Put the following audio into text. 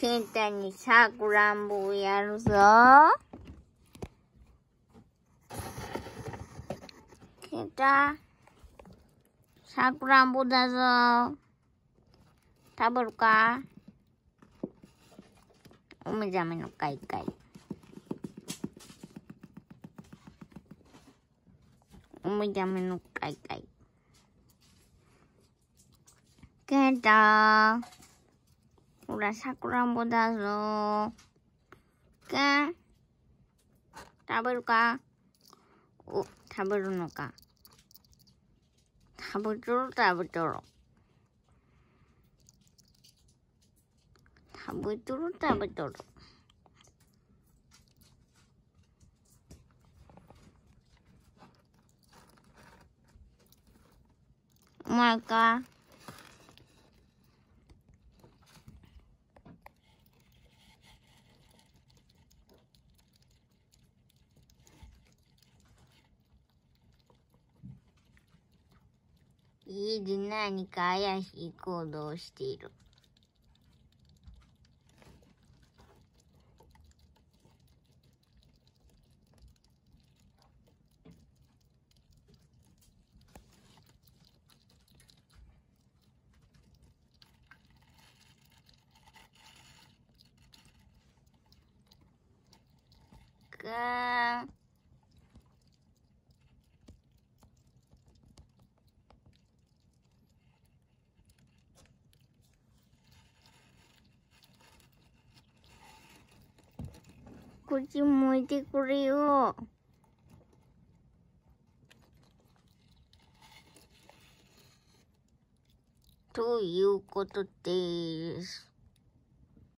그랬더니 사구란 뭐야 로서 그러니까 사구란 보다서 타볼까 오메자메노 까이까이 오메자메노 까이까이 그러니까 우리 라 사쿠라보다서 그, 까 답을까 오 답을 놓을까 답을 줄 답을 줄 답을 줄 답을 줄 Oh 뭐 my 家で何か怪しい行動をしている。こっち向いてくれよ。ということです。